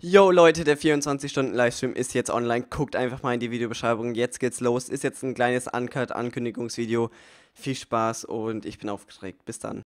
Yo Leute, der 24-Stunden-Livestream ist jetzt online. Guckt einfach mal in die Videobeschreibung. Jetzt geht's los. Ist jetzt ein kleines Uncut-Ankündigungsvideo. Viel Spaß und ich bin aufgeregt. Bis dann.